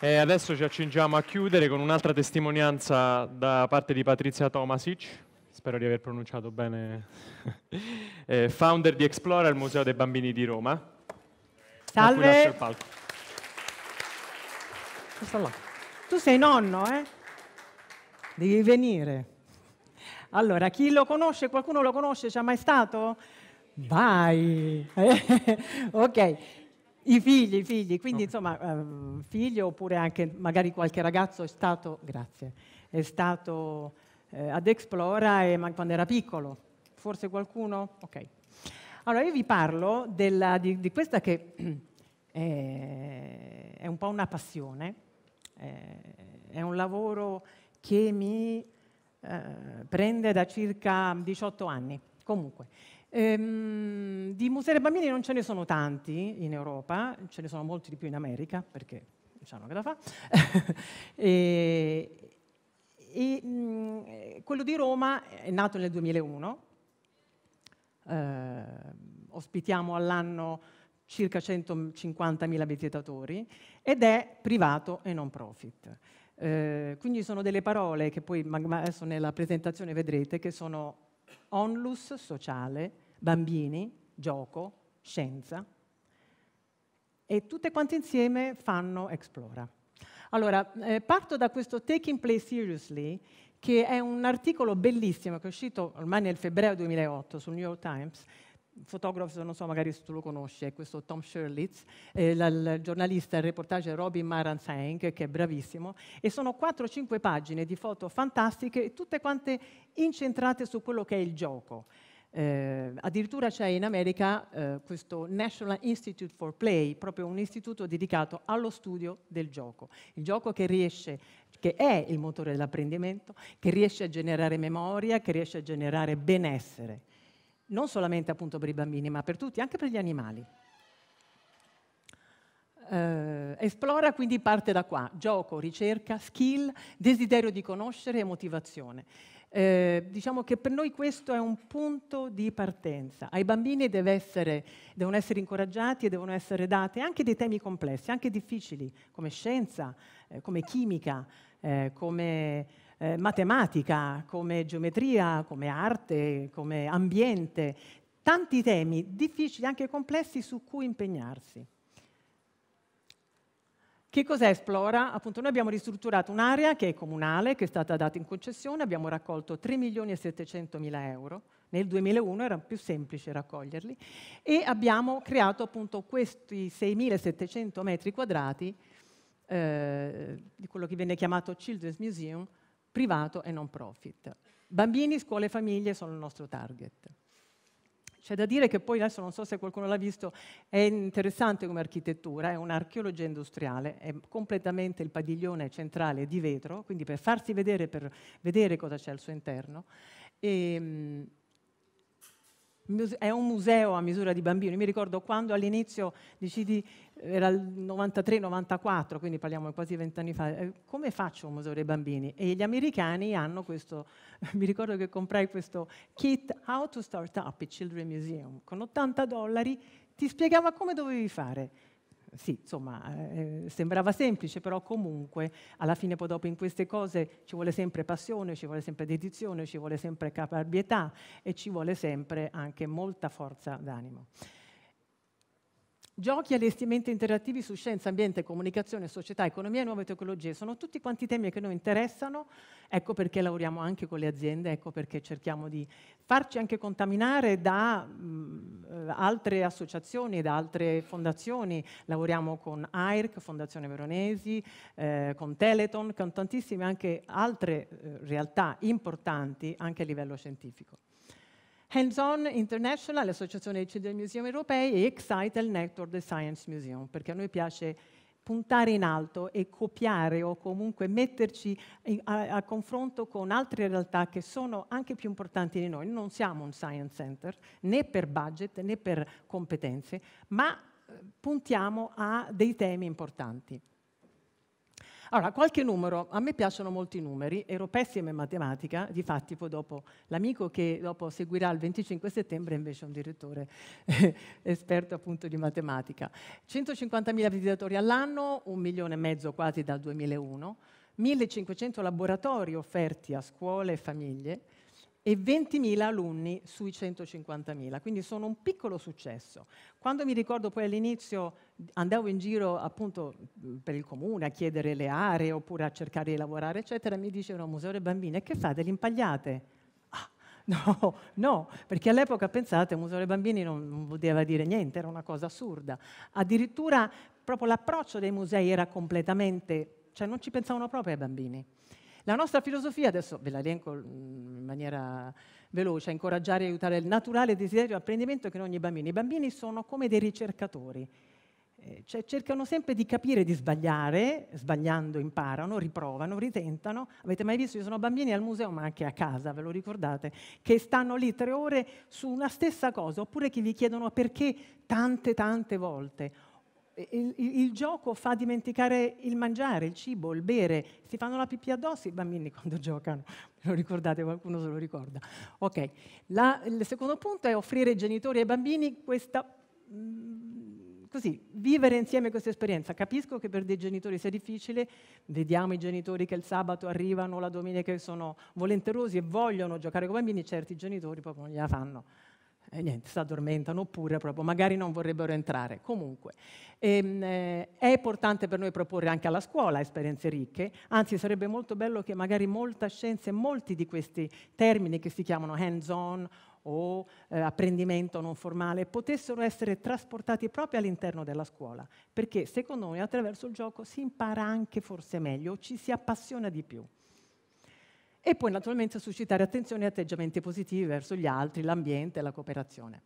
E adesso ci accingiamo a chiudere con un'altra testimonianza da parte di Patrizia Tomasic, spero di aver pronunciato bene, eh, founder di Explora, il Museo dei Bambini di Roma. Salve! Tu sei nonno, eh? Devi venire. Allora, chi lo conosce, qualcuno lo conosce, c'è mai stato? Vai! ok. I figli, i figli, quindi okay. insomma ehm, figli oppure anche magari qualche ragazzo è stato, grazie, è stato eh, ad Explora e, quando era piccolo, forse qualcuno? Ok. Allora io vi parlo della, di, di, questa che eh, è un po' una passione, eh, è un lavoro che mi eh, prende da circa 18 anni, comunque. Ehm, di musei dei bambini non ce ne sono tanti in Europa, ce ne sono molti di più in America, perché diciamo che da fa. e, e mh, quello di Roma è nato nel 2001, eh, ospitiamo all'anno circa 150.000 visitatori ed è privato e non profit. Eh, quindi sono delle parole che poi adesso nella presentazione vedrete che sono onlus sociale bambini, gioco, scienza, e tutte quante insieme fanno Explora. Allora, eh, parto da questo Taking Play Seriously, che è un articolo bellissimo che è uscito ormai nel febbraio 2008 sul New York Times, fotografo, non so, magari se tu lo conosci, è questo Tom Sherlitz, eh, il giornalista e reportage Robin Maranzang, che è bravissimo, e sono 4-5 pagine di foto fantastiche, tutte quante incentrate su quello che è il gioco. Eh, addirittura c'è in America eh, questo National Institute for Play, proprio un istituto dedicato allo studio del gioco. Il gioco che riesce che è il motore dell'apprendimento, che riesce a generare memoria, che riesce a generare benessere, non solamente appunto per i bambini, ma per tutti, anche per gli animali. Eh, esplora quindi parte da qua, gioco, ricerca, skill, desiderio di conoscere e motivazione. Eh, diciamo che per noi questo è un punto di partenza. Ai bambini essere, devono essere incoraggiati e devono essere date anche dei temi complessi, anche difficili, come scienza, eh, come chimica, eh, come eh, matematica, come geometria, come arte, come ambiente, tanti temi difficili, anche complessi, su cui impegnarsi. Che cos'è esplora? Appunto, noi abbiamo ristrutturato un'area che è comunale, che è stata data in concessione, abbiamo raccolto 3 milioni e 700 mila euro, nel 2001 era più semplice raccoglierli, e abbiamo creato appunto questi 6.700 metri quadrati eh, di quello che viene chiamato Children's Museum, privato e non profit. Bambini, scuole e famiglie sono il nostro target. C'è da dire che poi, adesso non so se qualcuno l'ha visto, è interessante come architettura, è un'archeologia industriale, è completamente il padiglione centrale di vetro, quindi per farsi vedere, per vedere cosa c'è al suo interno. E, ehm, è un museo a misura di bambino. Mi ricordo quando all'inizio decidi, era il 93-94, quindi parliamo quasi vent'anni fa, eh, come faccio un museo dei bambini? E gli americani hanno questo, mi ricordo che comprai questo kit How to Start Up a Children Museum, con 80 dollari ti spiegava come dovevi fare sì, insomma, eh, eh, sembrava semplice, però comunque alla fine poi dopo in queste cose ci vuole sempre passione, ci vuole sempre dedizione, ci vuole sempre caparbietà e ci vuole sempre anche molta forza d'animo. Giochi e allestimenti interattivi su scienza, ambiente, comunicazione, società, economia e nuove tecnologie sono tutti quanti temi che noi interessano, ecco perché lavoriamo anche con le aziende, ecco perché cerchiamo di farci anche contaminare da mh, altre associazioni, da altre fondazioni. Lavoriamo con AIRC, Fondazione Veronesi, eh, con Teleton, con tantissime anche altre eh, realtà importanti anche a livello scientifico. Hands On International, l'associazione dei Children Museum europei, e Excite, il network del Science Museum, perché a noi piace puntare in alto e copiare o comunque metterci a, a, confronto con altre realtà che sono anche più importanti di noi. Non siamo un science center né per budget né per competenze, ma eh, puntiamo a dei temi importanti. Allora, qualche numero. A me piacciono molto i numeri, ero pessima in matematica, di fatti poi dopo l'amico che dopo seguirà il 25 settembre invece è un direttore eh, esperto appunto di matematica. 150.000 visitatori all'anno, un milione e mezzo quasi dal 2001, 1.500 laboratori offerti a scuole e famiglie, e 20.000 alunni sui 150.000, quindi sono un piccolo successo. Quando mi ricordo poi all'inizio andavo in giro appunto per il comune a chiedere le aree oppure a cercare di lavorare, eccetera, mi dicevano Museo dei bambini, e che fate? li impagliate? Ah, no, no, perché all'epoca pensate, Museo dei Bambini non voleva dire niente, era una cosa assurda. Addirittura proprio l'approccio dei musei era completamente, cioè non ci pensavano proprio ai bambini. La nostra filosofia, adesso ve la elenco mm, in maniera veloce, a incoraggiare e aiutare il naturale desiderio di apprendimento che in ogni bambino. I bambini sono come dei ricercatori, eh, cioè, cercano sempre di capire, di sbagliare, sbagliando imparano, riprovano, ritentano. Avete mai visto? Ci sono bambini al museo, ma anche a casa, ve lo ricordate, che stanno lì tre ore su una stessa cosa, oppure che vi chiedono perché tante, tante volte il, il, il, gioco fa dimenticare il mangiare, il cibo, il bere, si fanno la pipì addosso i bambini quando giocano, lo ricordate, qualcuno se lo ricorda. Okay. La, il secondo punto è offrire ai genitori e ai bambini questa... Mm, così, vivere insieme questa esperienza. Capisco che per dei genitori sia difficile, vediamo i genitori che il sabato arrivano, la domenica sono volenterosi e vogliono giocare con i bambini, certi genitori proprio non gliela fanno e niente, si addormentano oppure proprio magari non vorrebbero entrare. Comunque, ehm, eh, è importante per noi proporre anche alla scuola esperienze ricche, anzi sarebbe molto bello che magari molta scienza e molti di questi termini che si chiamano hands-on o eh, apprendimento non formale potessero essere trasportati proprio all'interno della scuola, perché secondo noi attraverso il gioco si impara anche forse meglio, ci si appassiona di più e poi naturalmente suscitare attenzione e atteggiamenti positivi verso gli altri, l'ambiente, la cooperazione.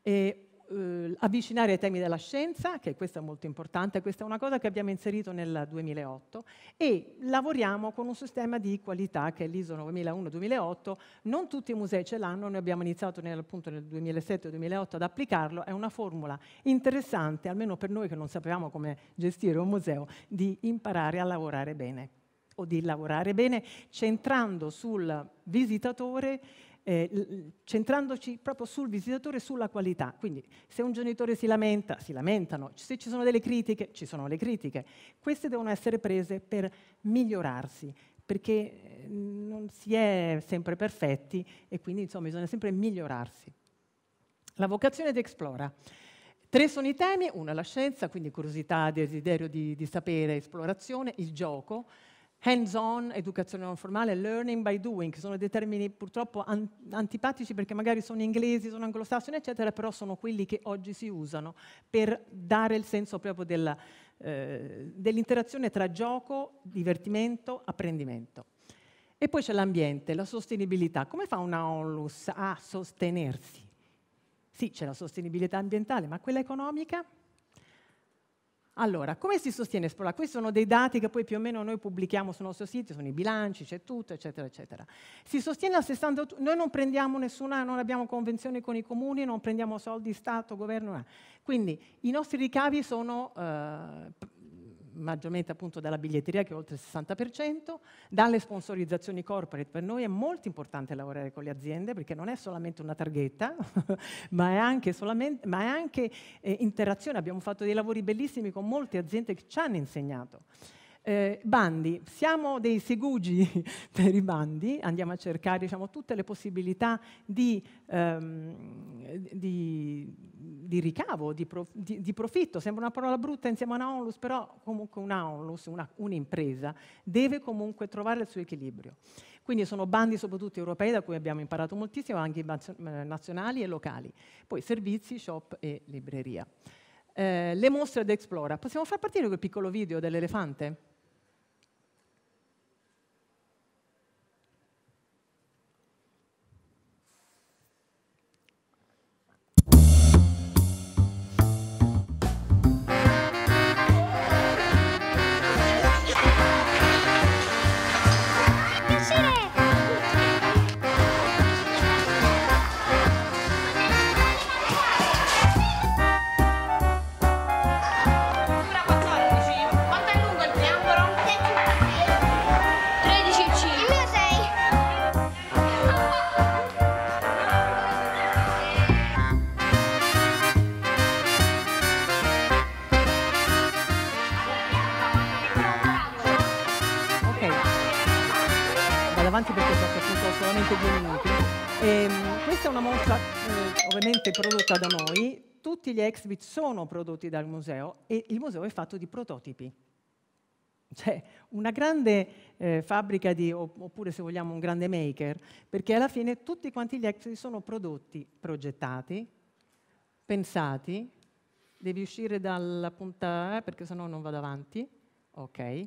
E, eh, avvicinare ai temi della scienza, che questo è molto importante, questa è una cosa che abbiamo inserito nel 2008 e lavoriamo con un sistema di qualità che è l'ISO 9001-2008, non tutti i musei ce l'hanno, noi abbiamo iniziato nel, appunto nel 2007-2008 ad applicarlo, è una formula interessante, almeno per noi che non sapevamo come gestire un museo, di imparare a lavorare bene o di lavorare bene, centrando sul visitatore eh, centrandoci proprio sul visitatore e sulla qualità. Quindi se un genitore si lamenta, si lamentano, se ci sono delle critiche, ci sono le critiche. Queste devono essere prese per migliorarsi, perché eh, non si è sempre perfetti e quindi insomma, bisogna sempre migliorarsi. La vocazione di Explora. Tre sono i temi, uno è la scienza, quindi curiosità, desiderio di, di sapere, esplorazione, il gioco, hands-on, educazione non formale, learning by doing, sono dei termini purtroppo an antipatici perché magari sono inglesi, sono anglosassoni, eccetera, però sono quelli che oggi si usano per dare il senso proprio eh, dell'interazione eh, dell tra gioco, divertimento, apprendimento. E poi c'è l'ambiente, la sostenibilità. Come fa una onlus a sostenersi? Sì, c'è la sostenibilità ambientale, ma quella economica? Allora, come si sostiene Esplora? Questi sono dei dati che poi più o meno noi pubblichiamo sul nostro sito, sono i bilanci, c'è tutto, eccetera, eccetera. Si sostiene al 68, noi non prendiamo nessuna, non abbiamo convenzioni con i comuni, non prendiamo soldi Stato, governo, quindi i nostri ricavi sono eh, maggiormente appunto dalla biglietteria che è oltre il 60%, dalle sponsorizzazioni corporate. Per noi è molto importante lavorare con le aziende perché non è solamente una targhetta, ma è anche, ma è anche eh, interazione. Abbiamo fatto dei lavori bellissimi con molte aziende che ci hanno insegnato. Eh, bandi, siamo dei segugi per i bandi, andiamo a cercare diciamo, tutte le possibilità di, ehm, di di ricavo, di, prof, di, di, profitto, sembra una parola brutta insieme a una onlus, però comunque una onlus, una, un'impresa, deve comunque trovare il suo equilibrio. Quindi sono bandi soprattutto europei da cui abbiamo imparato moltissimo, anche eh, nazionali e locali. Poi servizi, shop e libreria. Eh, le mostre ed Explora. Possiamo far partire quel piccolo video dell'elefante? parte prodotta da noi, tutti gli exhibit sono prodotti dal museo e il museo è fatto di prototipi. Cioè una grande eh, fabbrica di, oppure se vogliamo un grande maker, perché alla fine tutti quanti gli exhibit sono prodotti progettati, pensati, devi uscire dalla punta eh, perché sennò non vado avanti, ok,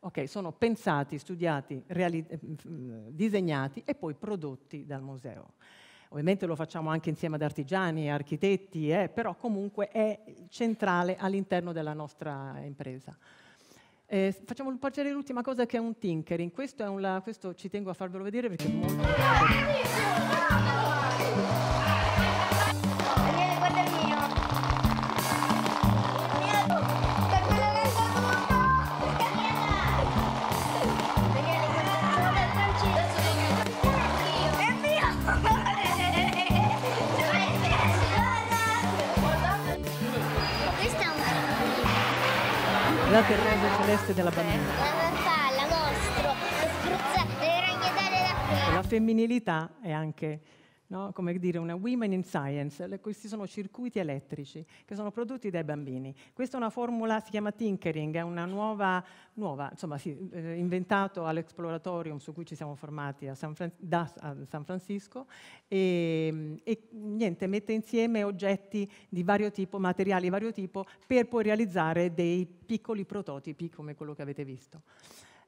ok, sono pensati, studiati, eh, eh, disegnati e poi prodotti dal museo. Ovviamente lo facciamo anche insieme ad artigiani, e architetti, eh, però comunque è centrale all'interno della nostra impresa. Eh, facciamo un piacere l'ultima cosa che è un tinkering. Questo, è un questo ci tengo a farvelo vedere perché è molto... Guardate il rosa celeste della bambina. La farfalla, mostro, spruzza le ragnatele da qui. La femminilità è anche no? come dire, una Women in Science, questi sono circuiti elettrici che sono prodotti dai bambini. Questa è una formula, si chiama Tinkering, è una nuova, nuova insomma, sì, eh, inventato all'Exploratorium su cui ci siamo formati a San, Fran- da, a San Francisco e, ehm, e, niente, mette insieme oggetti di vario tipo, materiali di vario tipo, per poi realizzare dei piccoli prototipi come quello che avete visto.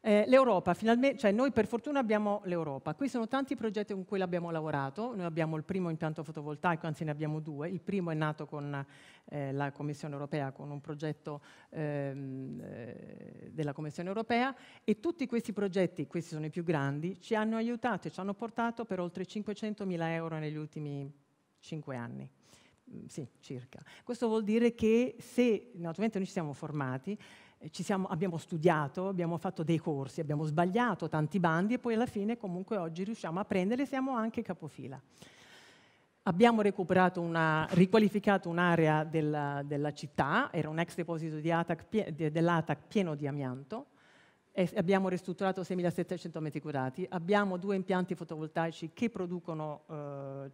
Eh, L'Europa, finalmente, cioè noi per fortuna abbiamo l'Europa. Qui sono tanti progetti con cui abbiamo lavorato. Noi abbiamo il primo impianto fotovoltaico, anzi ne abbiamo due. Il primo è nato con eh, la Commissione europea, con un progetto ehm, eh, della Commissione europea e tutti questi progetti, questi sono i più grandi, ci hanno aiutato e ci hanno portato per oltre 500.000 euro negli ultimi 5 anni mm, sì, circa. Questo vuol dire che se naturalmente noi ci siamo formati, eh, siamo, abbiamo studiato, abbiamo fatto dei corsi, abbiamo sbagliato tanti bandi e poi alla fine comunque oggi riusciamo a prendere, e siamo anche capofila. Abbiamo una, riqualificato un'area della, della, città, era un ex deposito dell'ATAC pieno di amianto, abbiamo ristrutturato 6.700 metri quadrati, abbiamo due impianti fotovoltaici che producono eh,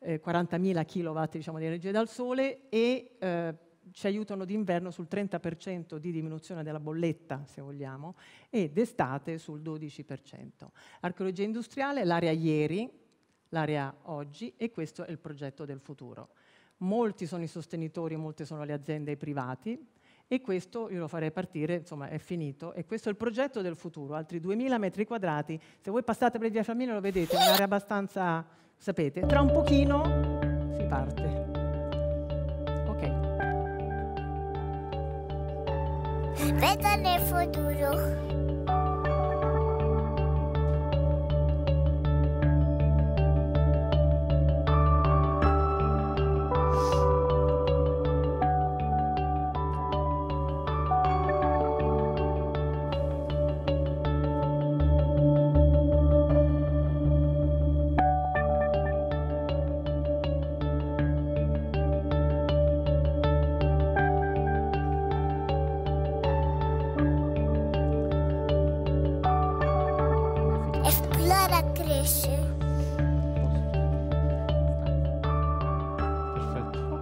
40.000 mm, eh, kW diciamo, di energia dal sole e eh, ci aiutano d'inverno sul 30% di diminuzione della bolletta, se vogliamo, e d'estate sul 12%. Archeologia industriale, l'area ieri, l'area oggi e questo è il progetto del futuro. Molti sono i sostenitori, molte sono le aziende e i privati, e questo io lo farei partire, insomma è finito, e questo è il progetto del futuro, altri 2000 metri quadrati, se voi passate per il via Famiglia lo vedete, è un'area abbastanza, sapete, tra un pochino si parte. Faites un effort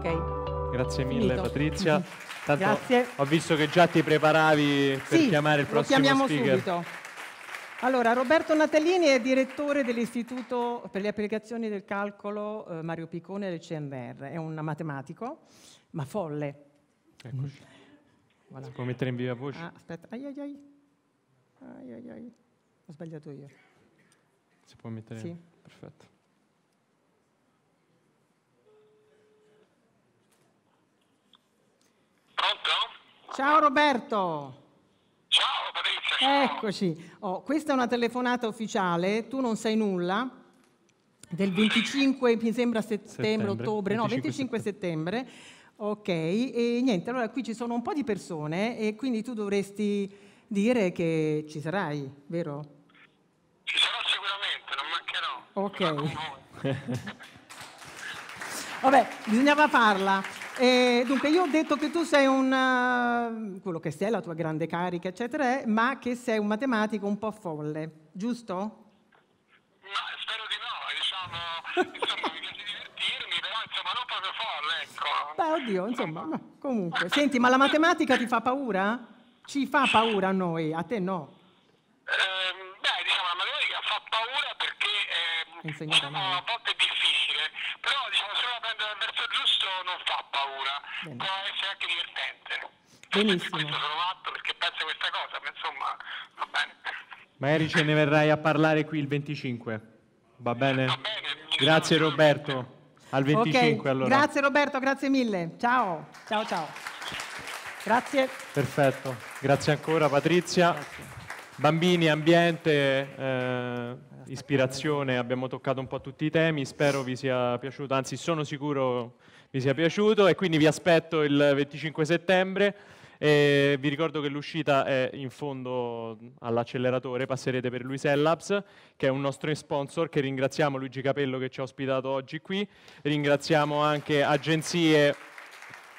Ok. Grazie mille Patrizia. Tanto Grazie. Ho visto che già ti preparavi per sì, chiamare il prossimo lo chiamiamo speaker. Subito. Allora, Roberto Natalini è direttore dell'Istituto per le applicazioni del calcolo eh, Mario Piccone del CNR. È un matematico, ma folle. Eccoci. Mm. Voilà. Si può mettere in viva voce? Ah, aspetta, ai ai ai. ai ai ai. Ho sbagliato io. Si può mettere? Sì. Perfetto. Ciao Roberto. Ciao Patrizia. Eccoci. Oh, questa è una telefonata ufficiale, tu non sai nulla del 25, mi sembra settembre, settembre. ottobre, 25 no, 25 settembre. settembre. Ok, e niente, allora qui ci sono un po' di persone e quindi tu dovresti dire che ci sarai, vero? Ci sarò sicuramente, non mancherò. Ok. Vabbè, bisognava farla. E eh, dunque, io ho detto che tu sei un. Eh, quello che sei, la tua grande carica, eccetera, eh, ma che sei un matematico un po' folle, giusto? No, spero di no, diciamo, insomma, mi piace divertirmi, però insomma, non proprio folle, ecco. Beh, oddio, insomma, ma comunque. Senti, ma la matematica ti fa paura? Ci fa paura a noi, a te no. Eh, beh, diciamo, la matematica fa paura perché. Eh, diciamo, a volte paura, Bene. può essere anche divertente. Benissimo. Questo sono matto perché penso questa cosa, ma insomma, va bene. Magari ce ne verrai a parlare qui il 25, va bene? grazie Roberto, al 25 okay. allora. Grazie Roberto, grazie mille, ciao, ciao ciao. Grazie. Perfetto, grazie ancora Patrizia. Grazie. Bambini, ambiente, eh, ispirazione, abbiamo toccato un po' tutti i temi, spero vi sia piaciuto, anzi sono sicuro vi sia piaciuto e quindi vi aspetto il 25 settembre. E vi ricordo che l'uscita è in fondo all'acceleratore, passerete per Luisel Labs, che è un nostro sponsor, che ringraziamo Luigi Capello che ci ha ospitato oggi qui, ringraziamo anche agenzie,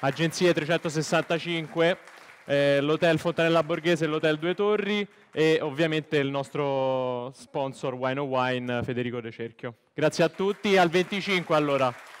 agenzie 365, eh, l'Hotel Fontanella Borghese e l'Hotel Due Torri e ovviamente il nostro sponsor Wine o Wine Federico De Cerchio. Grazie a tutti, al 25 allora.